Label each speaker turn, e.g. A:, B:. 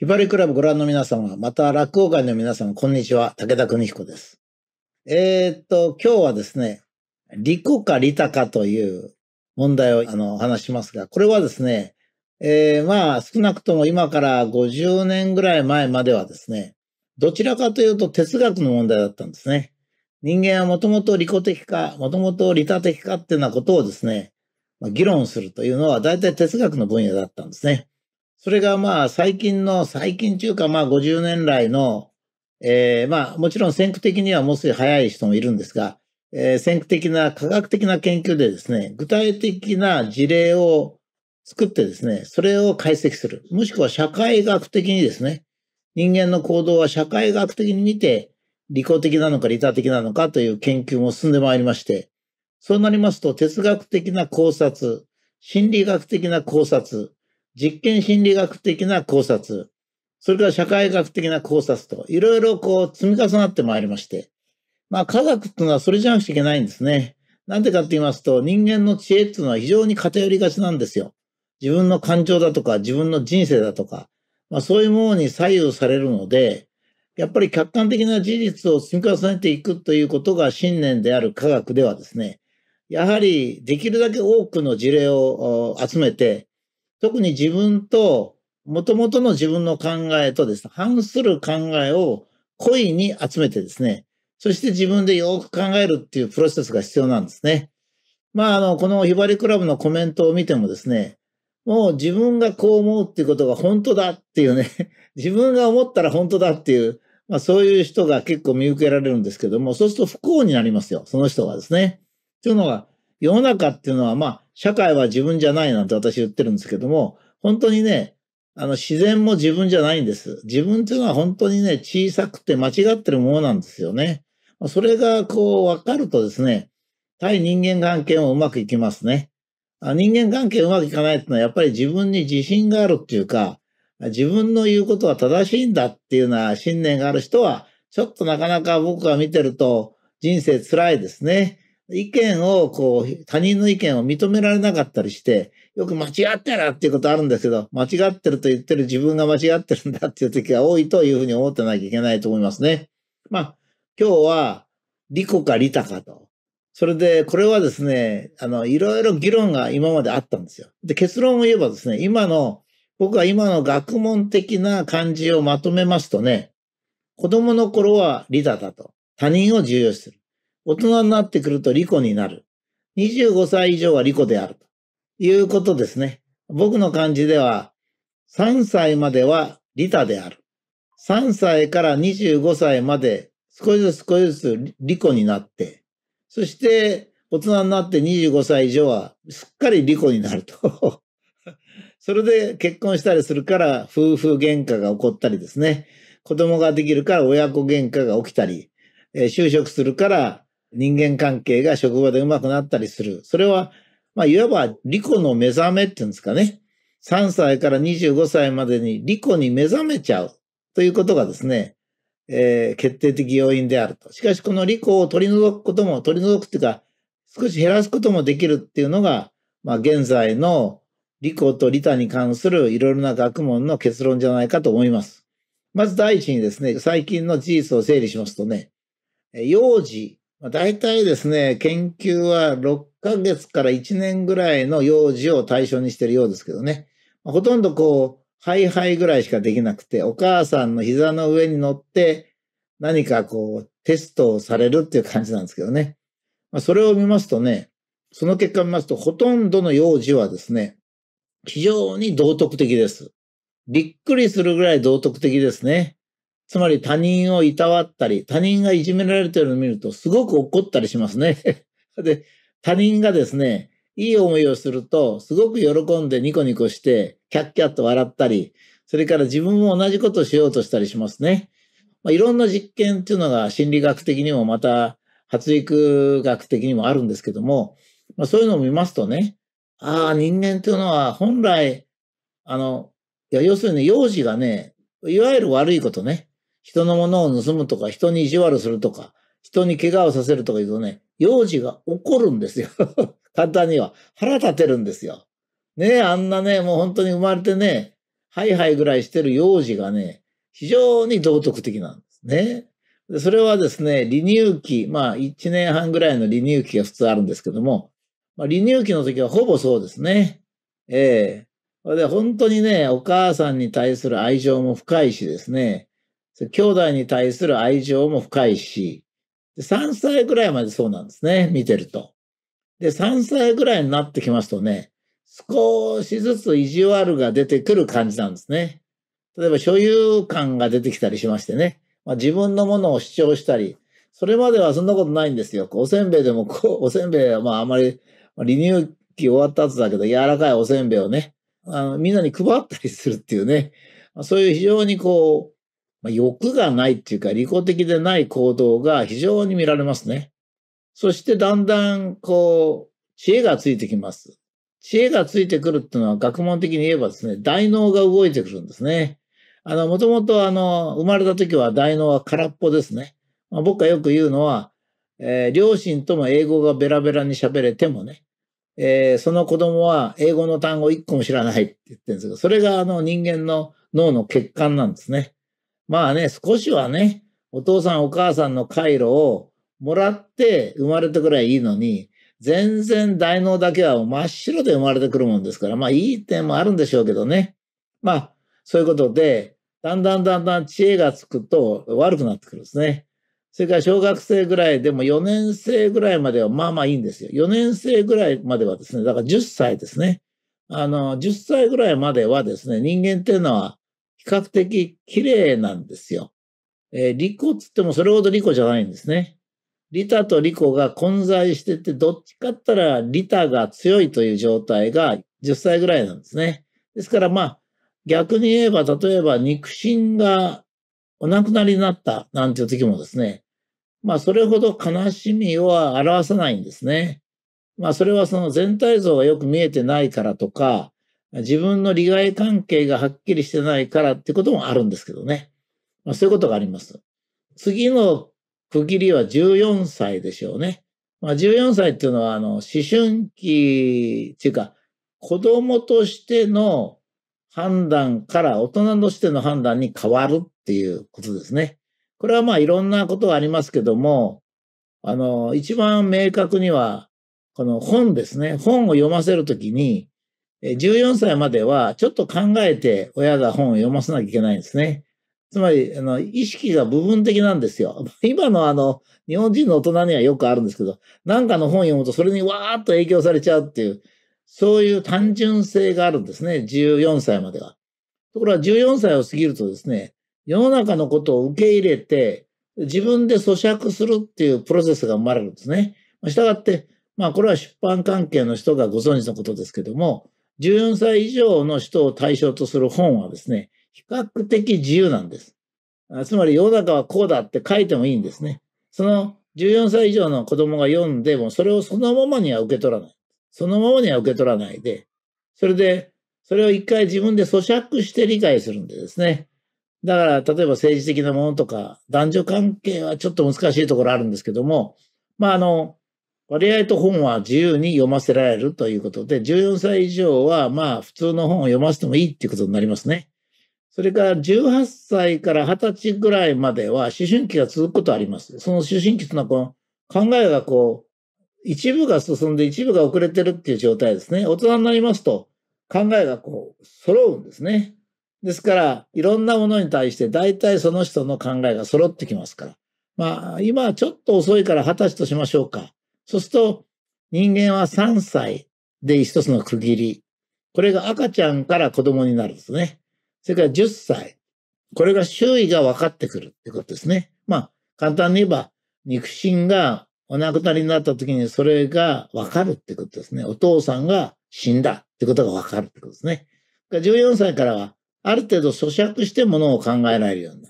A: ひばりクラブご覧の皆様、また落語会の皆様、こんにちは。武田邦彦です。えー、っと、今日はですね、利己か利他かという問題をあの話しますが、これはですね、えー、まあ少なくとも今から50年ぐらい前まではですね、どちらかというと哲学の問題だったんですね。人間はもともと利己的か、もともと利他的かっていうようなことをですね、まあ、議論するというのは大体哲学の分野だったんですね。それがまあ最近の、最近中かまあ50年来の、えー、まあもちろん先駆的にはもうすぐ早い人もいるんですが、えー、先駆的な科学的な研究でですね、具体的な事例を作ってですね、それを解析する。もしくは社会学的にですね、人間の行動は社会学的に見て、利己的なのか利他的なのかという研究も進んでまいりまして、そうなりますと哲学的な考察、心理学的な考察、実験心理学的な考察、それから社会学的な考察と、いろいろこう積み重なってまいりまして、まあ科学っていうのはそれじゃなくちゃいけないんですね。なんでかって言いますと、人間の知恵っていうのは非常に偏りがちなんですよ。自分の感情だとか、自分の人生だとか、まあそういうものに左右されるので、やっぱり客観的な事実を積み重ねていくということが信念である科学ではですね、やはりできるだけ多くの事例を集めて、特に自分と、もともとの自分の考えとですね、反する考えを故意に集めてですね、そして自分でよく考えるっていうプロセスが必要なんですね。まあ、あの、このひばりクラブのコメントを見てもですね、もう自分がこう思うっていうことが本当だっていうね、自分が思ったら本当だっていう、まあそういう人が結構見受けられるんですけども、そうすると不幸になりますよ、その人がですね。というのは、世の中っていうのはまあ、社会は自分じゃないなんて私言ってるんですけども、本当にね、あの、自然も自分じゃないんです。自分っていうのは本当にね、小さくて間違ってるものなんですよね。それがこう分かるとですね、対人間関係もうまくいきますね。人間関係うまくいかないっていうのはやっぱり自分に自信があるっていうか、自分の言うことは正しいんだっていうような信念がある人は、ちょっとなかなか僕が見てると人生辛いですね。意見を、こう、他人の意見を認められなかったりして、よく間違ってるっていうことあるんですけど、間違ってると言ってる自分が間違ってるんだっていう時が多いというふうに思ってなきゃいけないと思いますね。まあ、今日は、リコかリタかと。それで、これはですね、あの、いろいろ議論が今まであったんですよ。で、結論を言えばですね、今の、僕は今の学問的な感じをまとめますとね、子供の頃はリタだと。他人を重要視する。大人になってくると利己になる。25歳以上は利己である。ということですね。僕の感じでは、3歳までは利他である。3歳から25歳まで少しずつ少しずつ利己になって、そして大人になって25歳以上はすっかり利己になると。それで結婚したりするから夫婦喧嘩が起こったりですね。子供ができるから親子喧嘩が起きたり、就職するから人間関係が職場でうまくなったりする。それは、まあ、いわば利己の目覚めっていうんですかね。3歳から25歳までに利己に目覚めちゃうということがですね、えー、決定的要因であると。しかし、この利己を取り除くことも、取り除くっていうか、少し減らすこともできるっていうのが、まあ、現在の利己と利他に関するいろいろな学問の結論じゃないかと思います。まず第一にですね、最近の事実を整理しますとね、幼児大体ですね、研究は6ヶ月から1年ぐらいの幼児を対象にしているようですけどね。ほとんどこう、ハイハイぐらいしかできなくて、お母さんの膝の上に乗って何かこう、テストをされるっていう感じなんですけどね。まあ、それを見ますとね、その結果を見ますと、ほとんどの幼児はですね、非常に道徳的です。びっくりするぐらい道徳的ですね。つまり他人をいたわったり、他人がいじめられてるのを見るとすごく怒ったりしますね。で、他人がですね、いい思いをすると、すごく喜んでニコニコして、キャッキャッと笑ったり、それから自分も同じことをしようとしたりしますね。まあ、いろんな実験っていうのが心理学的にもまた発育学的にもあるんですけども、まあ、そういうのを見ますとね、ああ、人間っていうのは本来、あの、いや要するに幼児がね、いわゆる悪いことね、人のものを盗むとか、人に意地悪するとか、人に怪我をさせるとか言うとね、幼児が怒るんですよ。簡単には。腹立てるんですよ。ねえ、あんなね、もう本当に生まれてね、ハイハイぐらいしてる幼児がね、非常に道徳的なんですね。でそれはですね、離乳期、まあ1年半ぐらいの離乳期が普通あるんですけども、まあ、離乳期の時はほぼそうですね。ええー。で、本当にね、お母さんに対する愛情も深いしですね、兄弟に対する愛情も深いし、3歳ぐらいまでそうなんですね、見てると。で、3歳ぐらいになってきますとね、少しずつ意地悪が出てくる感じなんですね。例えば所有感が出てきたりしましてね、まあ、自分のものを主張したり、それまではそんなことないんですよ。おせんべいでもこう、おせんべいはまああまり、離乳期終わった後だけど柔らかいおせんべいをね、あのみんなに配ったりするっていうね、そういう非常にこう、ま欲がないっていうか利己的でない行動が非常に見られますね。そしてだんだんこう知恵がついてきます。知恵がついてくるっていうのは学問的に言えばですね、大脳が動いてくるんですね。あの、もともとあの、生まれた時は大脳は空っぽですね。まあ、僕がよく言うのは、えー、両親とも英語がベラベラに喋れてもね、えー、その子供は英語の単語一個も知らないって言ってるんですけど、それがあの人間の脳の欠陥なんですね。まあね、少しはね、お父さんお母さんの回路をもらって生まれてくればいいのに、全然大脳だけは真っ白で生まれてくるもんですから、まあいい点もあるんでしょうけどね。まあ、そういうことで、だんだんだんだん知恵がつくと悪くなってくるんですね。それから小学生ぐらいでも4年生ぐらいまではまあまあいいんですよ。4年生ぐらいまではですね、だから10歳ですね。あの、10歳ぐらいまではですね、人間っていうのは比較的綺麗なんですよ。えー、リコっつってもそれほどリコじゃないんですね。リタとリコが混在してて、どっちかったらリタが強いという状態が10歳ぐらいなんですね。ですからまあ、逆に言えば、例えば肉親がお亡くなりになったなんていう時もですね、まあそれほど悲しみは表さないんですね。まあそれはその全体像がよく見えてないからとか、自分の利害関係がはっきりしてないからってこともあるんですけどね。まあ、そういうことがあります。次の区切りは14歳でしょうね。まあ、14歳っていうのは、あの、思春期っていうか、子供としての判断から大人としての判断に変わるっていうことですね。これはまあいろんなことがありますけども、あの、一番明確には、この本ですね。本を読ませるときに、14歳まではちょっと考えて親が本を読ませなきゃいけないんですね。つまり、あの、意識が部分的なんですよ。今のあの、日本人の大人にはよくあるんですけど、なんかの本読むとそれにわーっと影響されちゃうっていう、そういう単純性があるんですね。14歳までは。ところが14歳を過ぎるとですね、世の中のことを受け入れて、自分で咀嚼するっていうプロセスが生まれるんですね。したがって、まあこれは出版関係の人がご存知のことですけども、14歳以上の人を対象とする本はですね、比較的自由なんです。つまり世の中はこうだって書いてもいいんですね。その14歳以上の子供が読んでも、それをそのままには受け取らない。そのままには受け取らないで、それで、それを一回自分で咀嚼して理解するんでですね。だから、例えば政治的なものとか、男女関係はちょっと難しいところあるんですけども、まあ、あの、割合と本は自由に読ませられるということで、14歳以上はまあ普通の本を読ませてもいいっていうことになりますね。それから18歳から20歳ぐらいまでは思春期が続くことあります。その思春期というのはこの考えがこう、一部が進んで一部が遅れてるっていう状態ですね。大人になりますと考えがこう、揃うんですね。ですから、いろんなものに対して大体その人の考えが揃ってきますから。まあ、今はちょっと遅いから20歳としましょうか。そうすると、人間は3歳で一つの区切り。これが赤ちゃんから子供になるんですね。それから10歳。これが周囲が分かってくるってことですね。まあ、簡単に言えば、肉親がお亡くなりになった時にそれが分かるってことですね。お父さんが死んだってことが分かるってことですね。14歳からは、ある程度咀嚼してものを考えられるようになる。